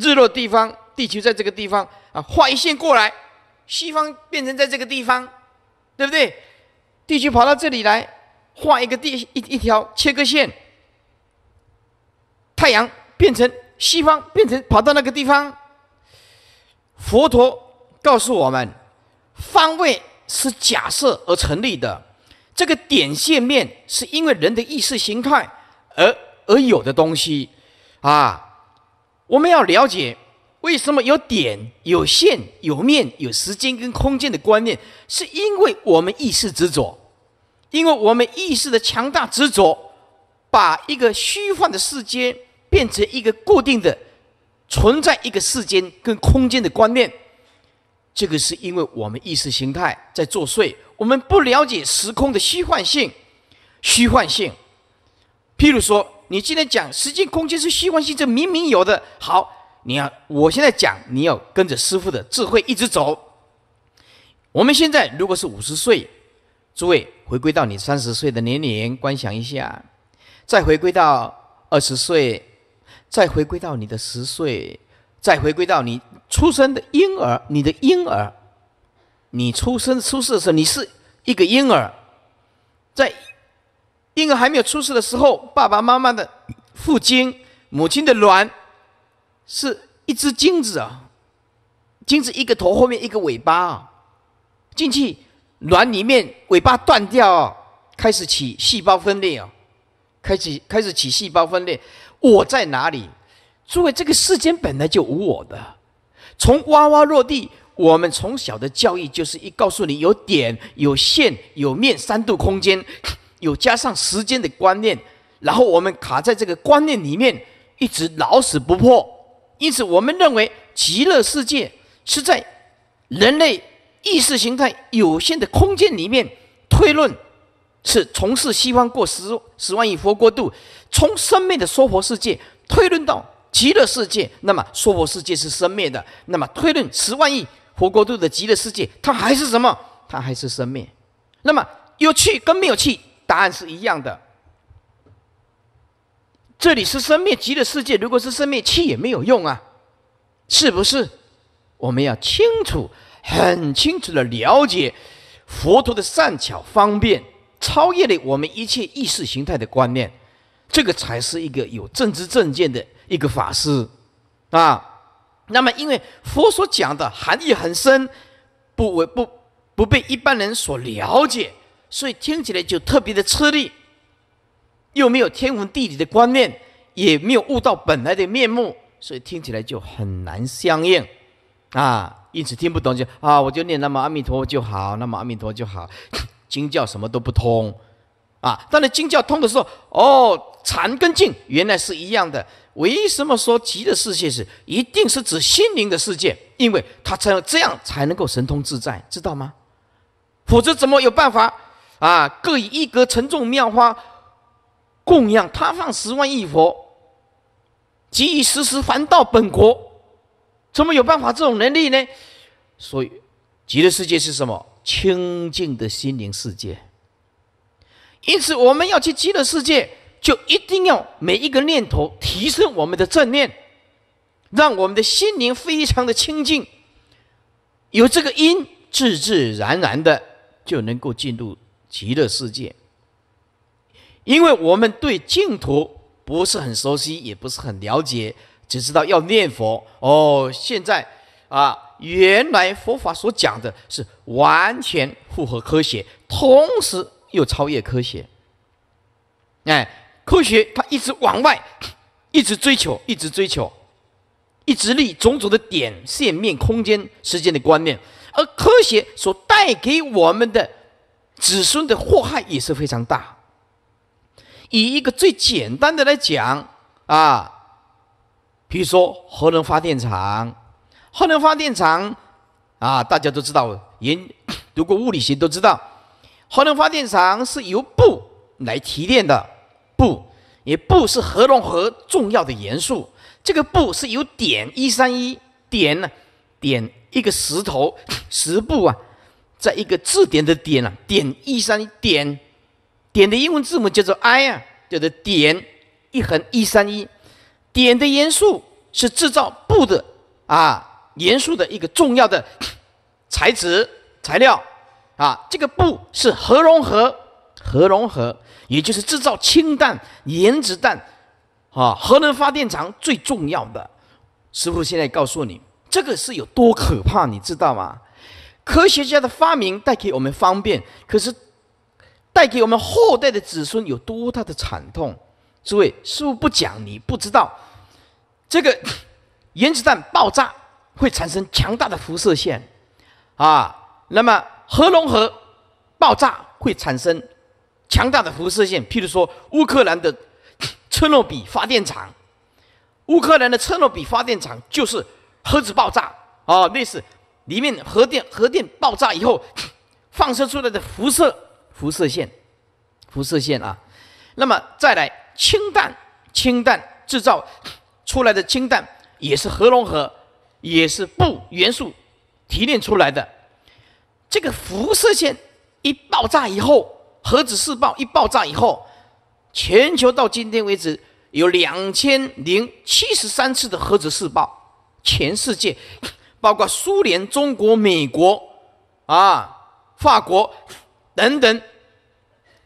日落地方，地球在这个地方啊，画一线过来，西方变成在这个地方，对不对？地球跑到这里来，画一个地一一条切割线，太阳变成西方变成跑到那个地方。佛陀告诉我们，方位是假设而成立的，这个点线面是因为人的意识形态而而有的东西啊。我们要了解为什么有点、有线、有面、有时间跟空间的观念，是因为我们意识执着，因为我们意识的强大执着，把一个虚幻的世界变成一个固定的存在一个时间跟空间的观念。这个是因为我们意识形态在作祟，我们不了解时空的虚幻性。虚幻性，譬如说。你今天讲时间、空间是虚幻性，这明明有的。好，你要我现在讲，你要跟着师傅的智慧一直走。我们现在如果是五十岁，诸位回归到你三十岁的年龄观想一下，再回归到二十岁，再回归到你的十岁，再回归到你出生的婴儿，你的婴儿，你出生、出世的时候，你是一个婴儿，在。婴儿还没有出世的时候，爸爸妈妈的父精、母亲的卵，是一只精子啊，精子一个头后面一个尾巴啊，进去卵里面，尾巴断掉啊，开始起细胞分裂啊，开始开始起细胞分裂，我在哪里？诸位，这个世间本来就无我的，从娃娃落地，我们从小的教育就是一告诉你有点、有线、有面，三度空间。有加上时间的观念，然后我们卡在这个观念里面，一直老死不破。因此，我们认为极乐世界是在人类意识形态有限的空间里面推论，是从事西方过十十万亿佛国度，从生命的娑婆世界推论到极乐世界。那么，娑婆世界是生灭的，那么推论十万亿佛国度的极乐世界，它还是什么？它还是生灭。那么，有去跟没有去？答案是一样的。这里是生灭极的世界，如果是生灭气也没有用啊，是不是？我们要清楚、很清楚的了解佛陀的善巧方便，超越了我们一切意识形态的观念，这个才是一个有政治正见的一个法师啊。那么，因为佛所讲的含义很深，不为不不被一般人所了解。所以听起来就特别的吃力，又没有天文地理的观念，也没有悟到本来的面目，所以听起来就很难相应，啊，因此听不懂就啊，我就念那么阿弥陀就好，那么阿弥陀就好，经教什么都不通，啊，当然经教通的时候，哦，禅跟静原来是一样的，为什么说极的世界是一定是指心灵的世界？因为它才这样才能够神通自在，知道吗？否则怎么有办法？啊，各以一格沉重妙花供养他方十万亿佛，即以时时还到本国，怎么有办法这种能力呢？所以，极乐世界是什么？清净的心灵世界。因此，我们要去极乐世界，就一定要每一个念头提升我们的正念，让我们的心灵非常的清净，有这个因，自自然然的就能够进入。极乐世界，因为我们对净土不是很熟悉，也不是很了解，只知道要念佛。哦，现在啊，原来佛法所讲的是完全符合科学，同时又超越科学。哎，科学它一直往外，一直追求，一直追求，一直立种种的点、线、面、空间、时间的观念，而科学所带给我们的。子孙的祸害也是非常大。以一个最简单的来讲啊，比如说核能发电厂，核能发电厂啊，大家都知道，研 读过物理学都知道，核能发电厂是由布来提炼的。布，也布是核融合重要的元素。这个布是由点一三一，点呢，点一个石头，石 布啊。在一个字典的点啊，点一三点，点的英文字母叫做 I 啊，叫做点一横一三一点的元素是制造布的啊，元素的一个重要的材质 材料啊，这个布是核融合核融合，也就是制造氢弹、原子弹啊，核能发电厂最重要的。师傅现在告诉你，这个是有多可怕，你知道吗？科学家的发明带给我们方便，可是带给我们后代的子孙有多大的惨痛？诸位，师傅不讲，你不知道。这个原子弹爆炸会产生强大的辐射线，啊，那么核融合爆炸会产生强大的辐射线。譬如说，乌克兰的车诺比发电厂，乌克兰的车诺比发电厂就是核子爆炸，啊，类似。里面核电核电爆炸以后，放射出来的辐射辐射线，辐射线啊，那么再来氢弹氢弹制造出来的氢弹也是核融合，也是不元素提炼出来的。这个辐射线一爆炸以后，核子试爆一爆炸以后，全球到今天为止有两千零七十三次的核子试爆，全世界。包括苏联、中国、美国、啊、法国等等，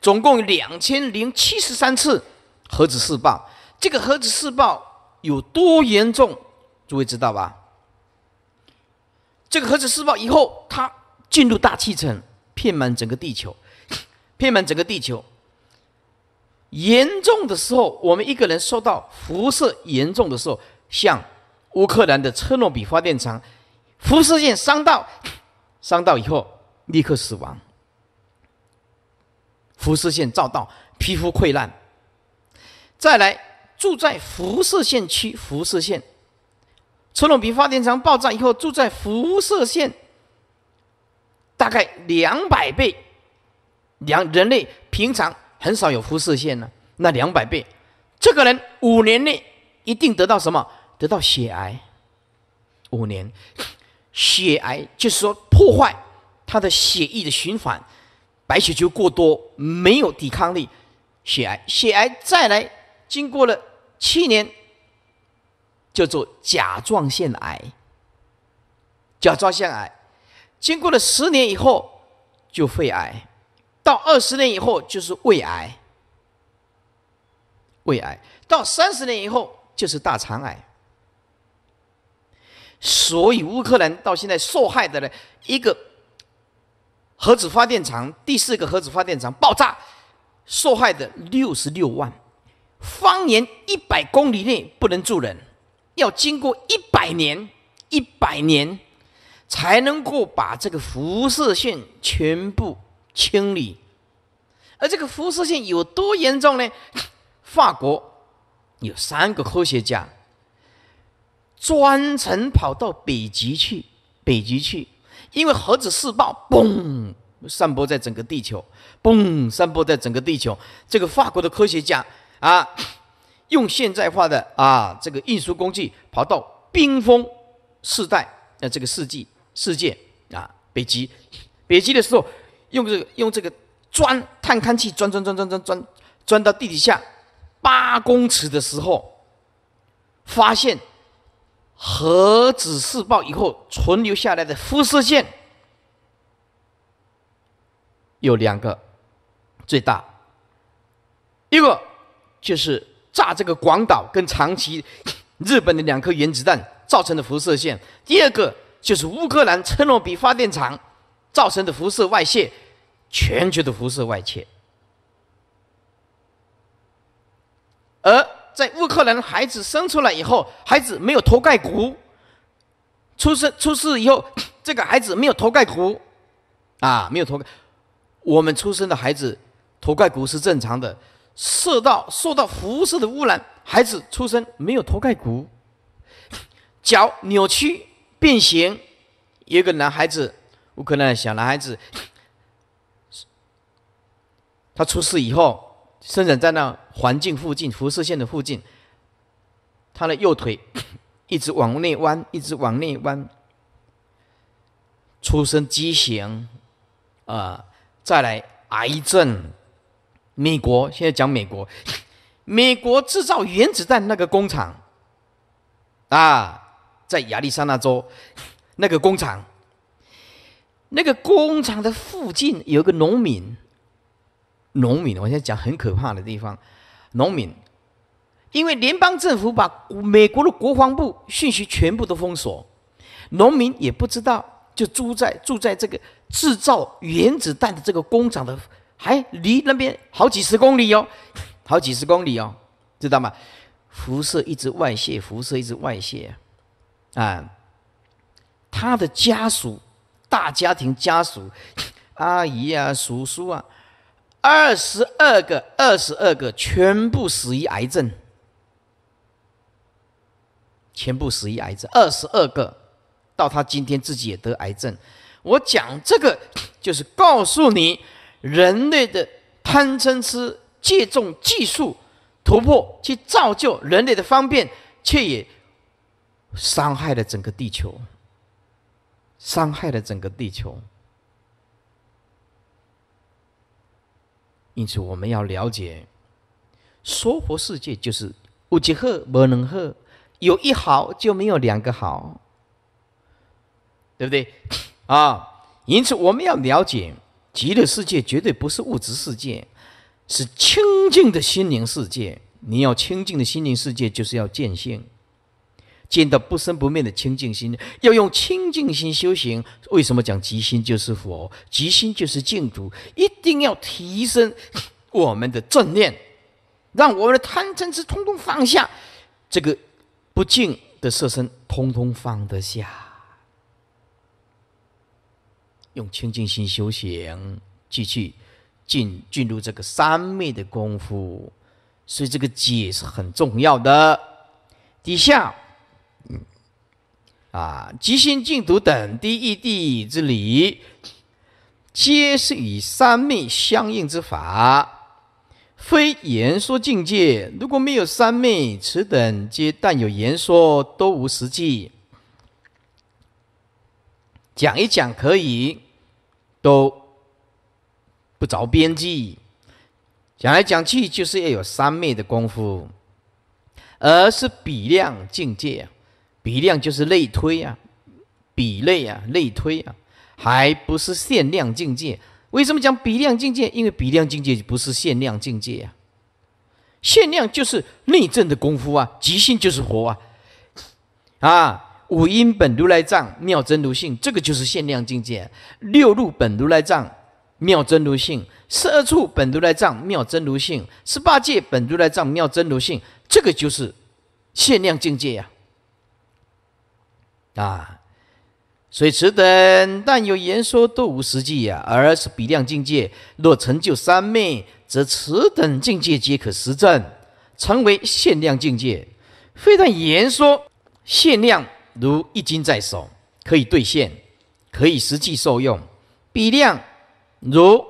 总共两千零七十三次核子试爆。这个核子试爆有多严重？诸位知道吧？这个核子试爆以后，它进入大气层，遍满整个地球，遍满整个地球。严重的时候，我们一个人受到辐射严重的时候，像乌克兰的车诺比发电厂。辐射线伤到，伤到以后立刻死亡。辐射线照到皮肤溃烂。再来，住在辐射线区，辐射线，车隆比发电厂爆炸以后，住在辐射线，大概两百倍，两人类平常很少有辐射线呢。那两百倍，这个人五年内一定得到什么？得到血癌，五年。血癌就是说破坏他的血液的循环，白血球过多没有抵抗力，血癌。血癌再来，经过了七年，叫做甲状腺癌。甲状腺癌经过了十年以后就肺癌，到二十年以后就是胃癌，胃癌到三十年以后就是大肠癌。所以乌克兰到现在受害的呢，一个核子发电厂，第四个核子发电厂爆炸，受害的六十六万，方圆一百公里内不能住人，要经过一百年、一百年，才能够把这个辐射线全部清理。而这个辐射线有多严重呢？法国有三个科学家。专程跑到北极去，北极去，因为核子试爆，嘣，散播在整个地球，嘣，散播在整个地球。这个法国的科学家啊，用现代化的啊这个运输工具，跑到冰封世代，那这个世纪世界啊北极，北极的时候，用这个用这个钻探勘器钻钻钻钻钻钻，钻到地底下八公尺的时候，发现。核子试爆以后存留下来的辐射线有两个，最大。一个就是炸这个广岛跟长崎日本的两颗原子弹造成的辐射线，第二个就是乌克兰车诺比发电厂造成的辐射外泄，全球的辐射外泄，而。在乌克兰，孩子生出来以后，孩子没有头盖骨，出生出事以后，这个孩子没有头盖骨，啊，没有头盖，我们出生的孩子头盖骨是正常的，受到受到辐射的污染，孩子出生没有头盖骨，脚扭曲变形，一个男孩子，乌克兰小男孩子，他出事以后。生长在那环境附近，辐射线的附近，他的右腿 一直往内弯，一直往内弯，出生畸形，啊，再来癌症。美国现在讲美国，美国制造原子弹那个工厂，啊，在亚利桑那州那个工厂，那个工厂的附近有个农民。农民，我现在讲很可怕的地方。农民，因为联邦政府把美国的国防部信息全部都封锁，农民也不知道，就住在住在这个制造原子弹的这个工厂的，还离那边好几十公里哦，好几十公里哦，知道吗？辐射一直外泄，辐射一直外泄，啊，他的家属，大家庭家属，阿姨啊，叔叔啊。二十二个，二十二个，全部死于癌症，全部死于癌症。二十二个，到他今天自己也得癌症。我讲这个，就是告诉你，人类的贪嗔痴借重技术突破，去造就人类的方便，却也伤害了整个地球，伤害了整个地球。因此，我们要了解，娑婆世界就是五极喝不能喝，有一好就没有两个好，对不对？啊！因此，我们要了解，极乐世界绝对不是物质世界，是清净的心灵世界。你要清净的心灵世界，就是要见性。见到不生不灭的清净心，要用清净心修行。为什么讲极心就是佛？极心就是净土。一定要提升 我们的正念，让我们的贪嗔痴通通放下，这个不净的色身通通放得下。用清净心修行，继续进进入这个三昧的功夫。所以这个解是很重要的。底下。嗯，啊，即心净土等第一地之理，皆是与三昧相应之法，非言说境界。如果没有三昧，此等皆但有言说，都无实际。讲一讲可以，都不着边际。讲来讲去，就是要有三昧的功夫，而是比量境界。比量就是类推啊，比类啊，类推啊，还不是限量境界？为什么讲比量境界？因为比量境界不是限量境界呀。限量就是内证的功夫啊，即性就是佛啊，啊，五音本如来藏，妙真如性，这个就是限量境界；六路本如来藏，妙真如性；十二处本如来藏，妙真如性；十八界本如来藏，妙真如性，这个就是限量境界呀。啊，所以此等但有言说，都无实际呀。而是比量境界，若成就三昧，则此等境界皆可实证，成为限量境界。非但言说限量，如一金在手，可以兑现，可以实际受用；比量如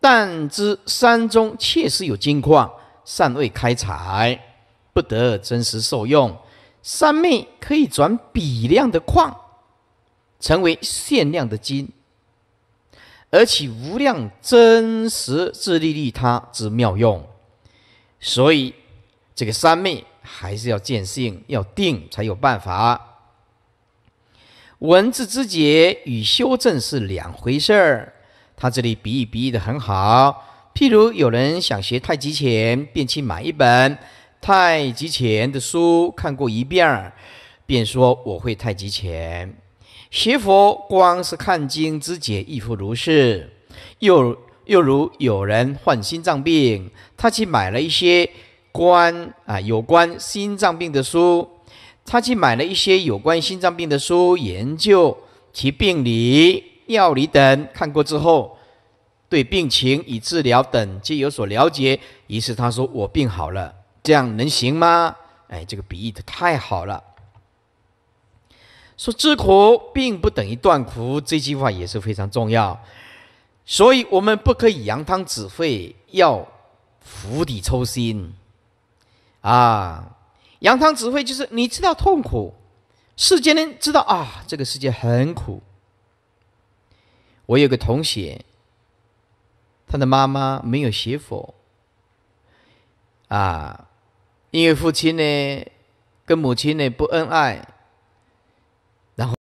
但知山中确实有金矿，尚未开采，不得真实受用。三昧可以转比量的矿，成为现量的金，而且无量真实自利利他之妙用。所以这个三昧还是要见性要定才有办法。文字之解与修正是两回事儿。他这里比喻比喻的很好，譬如有人想学太极拳，便去买一本。太极拳的书看过一遍，便说我会太极拳。学佛光是看经知解亦复如是。又又如有人患心脏病，他去买了一些关啊有关心脏病的书，他去买了一些有关心脏病的书，研究其病理、药理等。看过之后，对病情与治疗等皆有所了解，于是他说我病好了。这样能行吗？哎，这个比喻的太好了。说知苦并不等于断苦，这句话也是非常重要。所以我们不可以扬汤止沸，要釜底抽薪。啊，扬汤止沸就是你知道痛苦，世间人知道啊，这个世界很苦。我有个同学，他的妈妈没有写佛，啊。因为父亲呢，跟母亲呢不恩爱，然后。